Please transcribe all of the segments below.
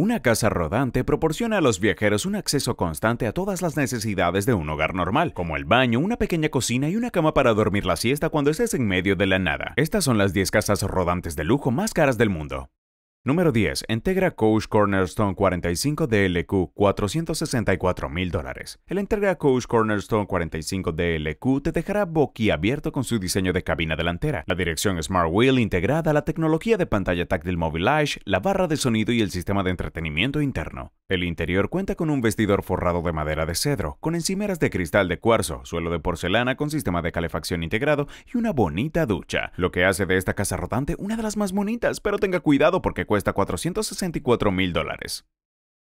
Una casa rodante proporciona a los viajeros un acceso constante a todas las necesidades de un hogar normal, como el baño, una pequeña cocina y una cama para dormir la siesta cuando estés en medio de la nada. Estas son las 10 casas rodantes de lujo más caras del mundo. Número 10. Integra Coach Cornerstone 45 DLQ $464,000 El Integra Coach Cornerstone 45 DLQ te dejará boquiabierto con su diseño de cabina delantera, la dirección Smart Wheel integrada, la tecnología de pantalla táctil Mobilage, la barra de sonido y el sistema de entretenimiento interno. El interior cuenta con un vestidor forrado de madera de cedro, con encimeras de cristal de cuarzo, suelo de porcelana con sistema de calefacción integrado y una bonita ducha, lo que hace de esta casa rotante una de las más bonitas, pero tenga cuidado porque cuesta 464 mil dólares.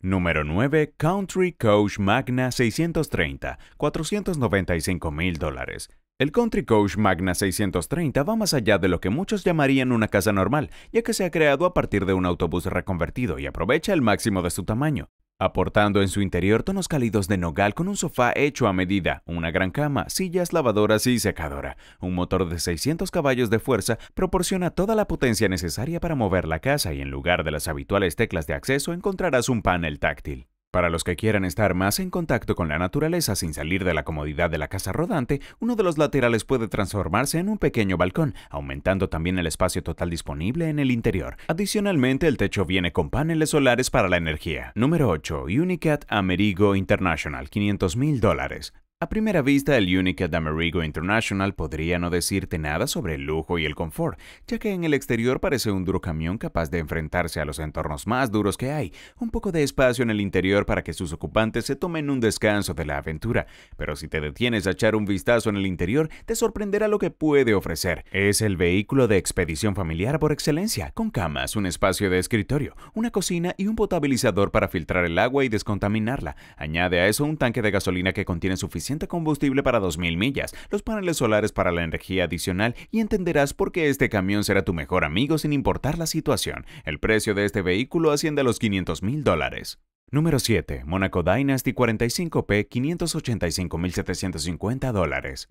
Número 9. Country Coach Magna 630, 495 mil dólares. El Country Coach Magna 630 va más allá de lo que muchos llamarían una casa normal, ya que se ha creado a partir de un autobús reconvertido y aprovecha el máximo de su tamaño aportando en su interior tonos cálidos de nogal con un sofá hecho a medida, una gran cama, sillas, lavadoras y secadora. Un motor de 600 caballos de fuerza proporciona toda la potencia necesaria para mover la casa y en lugar de las habituales teclas de acceso encontrarás un panel táctil. Para los que quieran estar más en contacto con la naturaleza sin salir de la comodidad de la casa rodante, uno de los laterales puede transformarse en un pequeño balcón, aumentando también el espacio total disponible en el interior. Adicionalmente, el techo viene con paneles solares para la energía. Número 8. Unicat Amerigo International, 500,000 dólares. A primera vista, el Unica Amerigo International podría no decirte nada sobre el lujo y el confort, ya que en el exterior parece un duro camión capaz de enfrentarse a los entornos más duros que hay, un poco de espacio en el interior para que sus ocupantes se tomen un descanso de la aventura, pero si te detienes a echar un vistazo en el interior, te sorprenderá lo que puede ofrecer. Es el vehículo de expedición familiar por excelencia, con camas, un espacio de escritorio, una cocina y un potabilizador para filtrar el agua y descontaminarla. Añade a eso un tanque de gasolina que contiene suficiente combustible para 2.000 millas, los paneles solares para la energía adicional y entenderás por qué este camión será tu mejor amigo sin importar la situación. El precio de este vehículo asciende a los 500.000 dólares. Número 7. Monaco Dynasty 45P 585.750 dólares.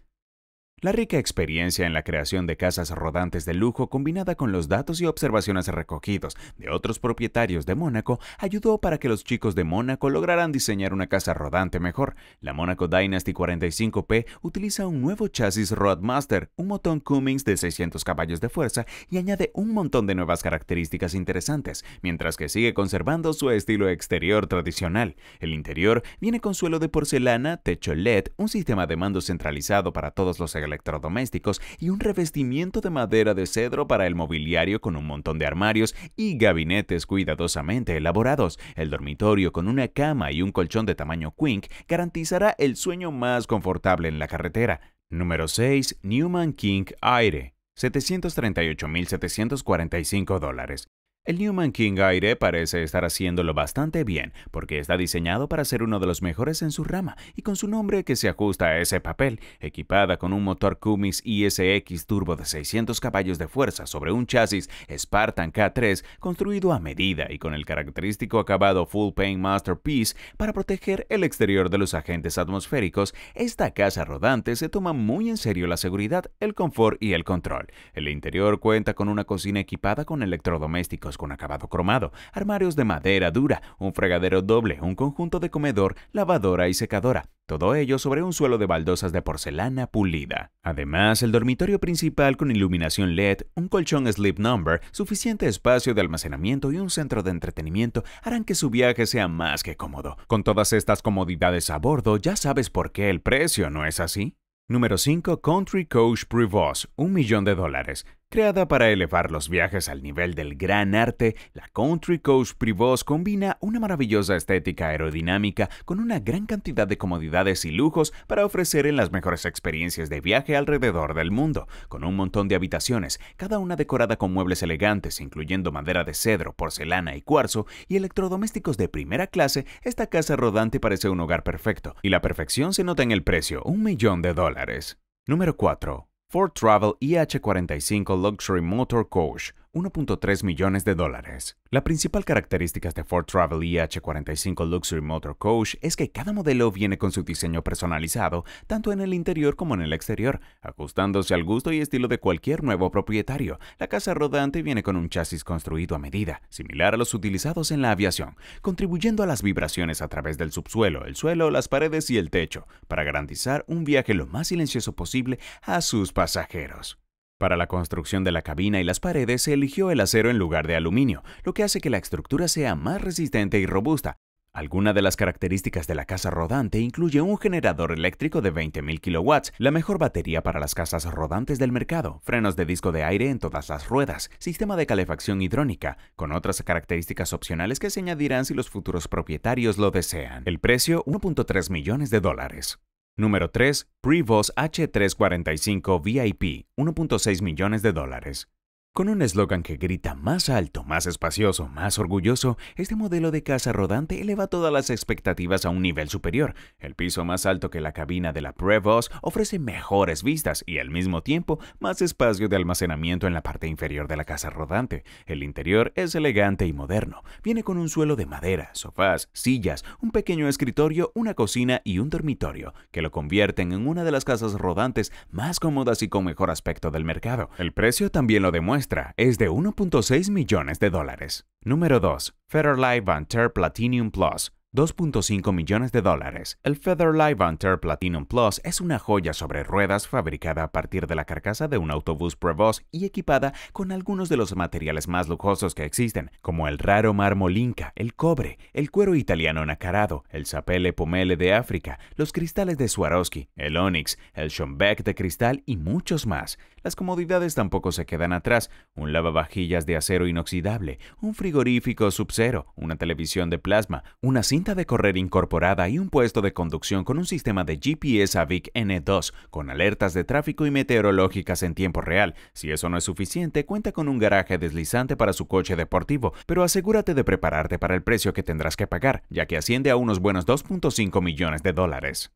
La rica experiencia en la creación de casas rodantes de lujo, combinada con los datos y observaciones recogidos de otros propietarios de Mónaco, ayudó para que los chicos de Mónaco lograran diseñar una casa rodante mejor. La Mónaco Dynasty 45P utiliza un nuevo chasis Roadmaster, un motor Cummins de 600 caballos de fuerza y añade un montón de nuevas características interesantes, mientras que sigue conservando su estilo exterior tradicional. El interior viene con suelo de porcelana, techo LED, un sistema de mando centralizado para todos los electrodomésticos y un revestimiento de madera de cedro para el mobiliario con un montón de armarios y gabinetes cuidadosamente elaborados. El dormitorio con una cama y un colchón de tamaño quink garantizará el sueño más confortable en la carretera. Número 6. Newman King Aire. 738.745 dólares. El Newman King Aire parece estar haciéndolo bastante bien, porque está diseñado para ser uno de los mejores en su rama y con su nombre que se ajusta a ese papel, equipada con un motor Cummins ISX turbo de 600 caballos de fuerza sobre un chasis Spartan K3 construido a medida y con el característico acabado Full Paint Masterpiece para proteger el exterior de los agentes atmosféricos, esta casa rodante se toma muy en serio la seguridad, el confort y el control. El interior cuenta con una cocina equipada con electrodomésticos con acabado cromado, armarios de madera dura, un fregadero doble, un conjunto de comedor, lavadora y secadora, todo ello sobre un suelo de baldosas de porcelana pulida. Además, el dormitorio principal con iluminación LED, un colchón sleep number, suficiente espacio de almacenamiento y un centro de entretenimiento harán que su viaje sea más que cómodo. Con todas estas comodidades a bordo, ya sabes por qué el precio, ¿no es así? Número 5. Country Coach Prevost, un millón de dólares. Creada para elevar los viajes al nivel del gran arte, la Country Coach Privoz combina una maravillosa estética aerodinámica con una gran cantidad de comodidades y lujos para ofrecer en las mejores experiencias de viaje alrededor del mundo, con un montón de habitaciones, cada una decorada con muebles elegantes incluyendo madera de cedro, porcelana y cuarzo, y electrodomésticos de primera clase, esta casa rodante parece un hogar perfecto, y la perfección se nota en el precio, un millón de dólares. Número 4. Ford Travel e IH45 Luxury Motor Coach 1.3 millones de dólares. La principal característica de Ford Travel ih 45 Luxury Motor Coach es que cada modelo viene con su diseño personalizado, tanto en el interior como en el exterior, ajustándose al gusto y estilo de cualquier nuevo propietario. La casa rodante viene con un chasis construido a medida, similar a los utilizados en la aviación, contribuyendo a las vibraciones a través del subsuelo, el suelo, las paredes y el techo, para garantizar un viaje lo más silencioso posible a sus pasajeros. Para la construcción de la cabina y las paredes se eligió el acero en lugar de aluminio, lo que hace que la estructura sea más resistente y robusta. Algunas de las características de la casa rodante incluye un generador eléctrico de 20.000 kW, la mejor batería para las casas rodantes del mercado, frenos de disco de aire en todas las ruedas, sistema de calefacción hidrónica, con otras características opcionales que se añadirán si los futuros propietarios lo desean. El precio 1.3 millones de dólares. Número 3. Prevos H345 VIP, 1.6 millones de dólares. Con un eslogan que grita más alto, más espacioso, más orgulloso, este modelo de casa rodante eleva todas las expectativas a un nivel superior. El piso más alto que la cabina de la Prevost ofrece mejores vistas y al mismo tiempo más espacio de almacenamiento en la parte inferior de la casa rodante. El interior es elegante y moderno. Viene con un suelo de madera, sofás, sillas, un pequeño escritorio, una cocina y un dormitorio, que lo convierten en una de las casas rodantes más cómodas y con mejor aspecto del mercado. El precio también lo demuestra es de 1.6 millones de dólares. Número 2. Federlife Vanter Platinum Plus, 2.5 millones de dólares. El Featherlight Vanter Platinum Plus es una joya sobre ruedas fabricada a partir de la carcasa de un autobús Prevost y equipada con algunos de los materiales más lujosos que existen, como el raro mármol inca, el cobre, el cuero italiano nacarado, el sapele pomele de África, los cristales de Swarovski, el onyx, el Schombeck de cristal y muchos más. Las comodidades tampoco se quedan atrás. Un lavavajillas de acero inoxidable, un frigorífico subcero, una televisión de plasma, una cinta de correr incorporada y un puesto de conducción con un sistema de GPS AVIC N2 con alertas de tráfico y meteorológicas en tiempo real. Si eso no es suficiente, cuenta con un garaje deslizante para su coche deportivo, pero asegúrate de prepararte para el precio que tendrás que pagar, ya que asciende a unos buenos 2.5 millones de dólares.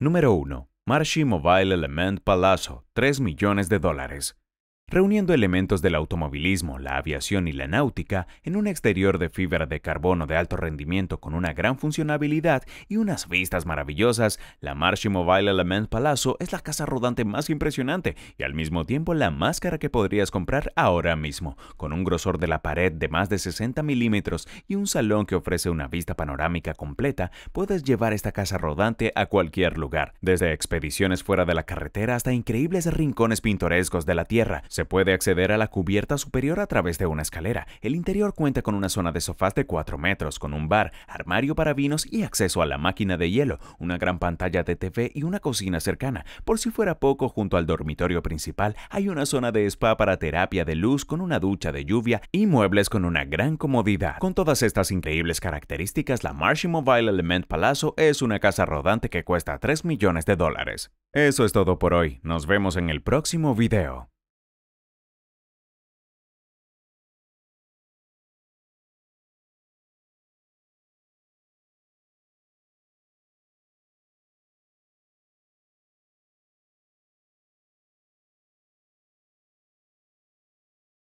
Número 1. Marshy Mobile Element Palazzo, 3 millones de dólares reuniendo elementos del automovilismo, la aviación y la náutica en un exterior de fibra de carbono de alto rendimiento con una gran funcionabilidad y unas vistas maravillosas, la Marshall Mobile Element Palazzo es la casa rodante más impresionante y al mismo tiempo la máscara que podrías comprar ahora mismo, con un grosor de la pared de más de 60 milímetros y un salón que ofrece una vista panorámica completa, puedes llevar esta casa rodante a cualquier lugar, desde expediciones fuera de la carretera hasta increíbles rincones pintorescos de la tierra, se puede acceder a la cubierta superior a través de una escalera. El interior cuenta con una zona de sofás de 4 metros, con un bar, armario para vinos y acceso a la máquina de hielo, una gran pantalla de TV y una cocina cercana. Por si fuera poco, junto al dormitorio principal hay una zona de spa para terapia de luz con una ducha de lluvia y muebles con una gran comodidad. Con todas estas increíbles características, la Marsh Mobile Element Palazzo es una casa rodante que cuesta 3 millones de dólares. Eso es todo por hoy, nos vemos en el próximo video.